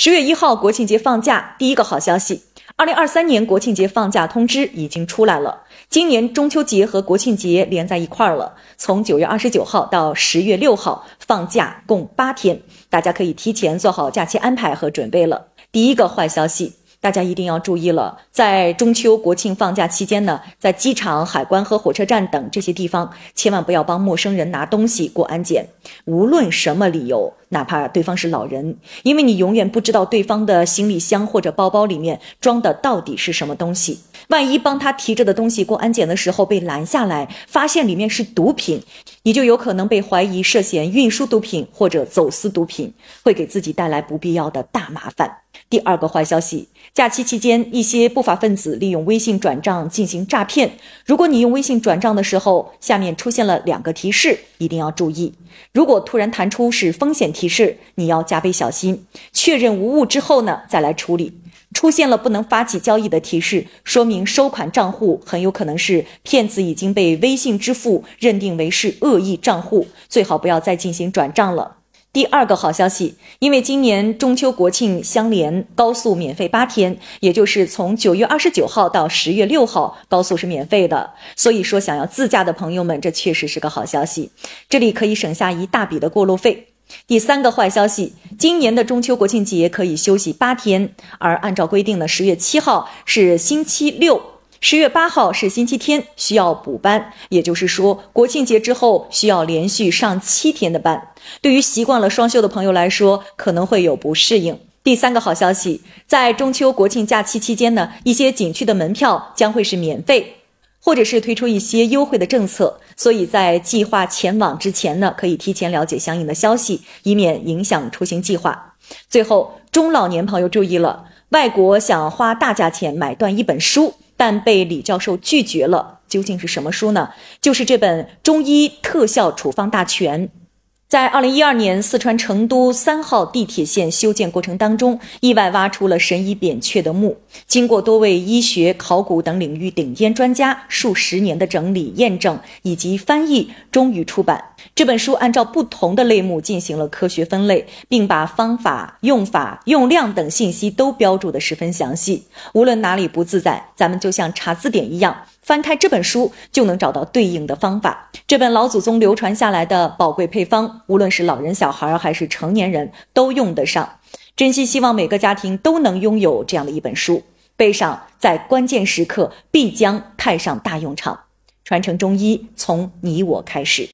十月一号国庆节放假，第一个好消息：二零二三年国庆节放假通知已经出来了。今年中秋节和国庆节连在一块儿了，从九月二十九号到十月六号放假，共八天，大家可以提前做好假期安排和准备了。第一个坏消息。大家一定要注意了，在中秋、国庆放假期间呢，在机场、海关和火车站等这些地方，千万不要帮陌生人拿东西过安检。无论什么理由，哪怕对方是老人，因为你永远不知道对方的行李箱或者包包里面装的到底是什么东西。万一帮他提着的东西过安检的时候被拦下来，发现里面是毒品，你就有可能被怀疑涉嫌运输毒品或者走私毒品，会给自己带来不必要的大麻烦。第二个坏消息，假期期间，一些不法分子利用微信转账进行诈骗。如果你用微信转账的时候，下面出现了两个提示，一定要注意。如果突然弹出是风险提示，你要加倍小心。确认无误之后呢，再来处理。出现了不能发起交易的提示，说明收款账户很有可能是骗子，已经被微信支付认定为是恶意账户，最好不要再进行转账了。第二个好消息，因为今年中秋国庆相连，高速免费八天，也就是从九月二十九号到十月六号，高速是免费的。所以说，想要自驾的朋友们，这确实是个好消息，这里可以省下一大笔的过路费。第三个坏消息，今年的中秋国庆节可以休息八天，而按照规定呢，十月七号是星期六。十月八号是星期天，需要补班，也就是说国庆节之后需要连续上七天的班。对于习惯了双休的朋友来说，可能会有不适应。第三个好消息，在中秋国庆假期期间呢，一些景区的门票将会是免费，或者是推出一些优惠的政策。所以在计划前往之前呢，可以提前了解相应的消息，以免影响出行计划。最后，中老年朋友注意了，外国想花大价钱买断一本书。但被李教授拒绝了，究竟是什么书呢？就是这本《中医特效处方大全》。在二零一二年，四川成都三号地铁线修建过程当中，意外挖出了神医扁鹊的墓。经过多位医学、考古等领域顶尖专家数十年的整理、验证以及翻译，终于出版这本书。按照不同的类目进行了科学分类，并把方法、用法、用量等信息都标注的十分详细。无论哪里不自在，咱们就像查字典一样。翻开这本书就能找到对应的方法。这本老祖宗流传下来的宝贵配方，无论是老人、小孩还是成年人，都用得上。真心希望每个家庭都能拥有这样的一本书，背上在关键时刻必将派上大用场。传承中医，从你我开始。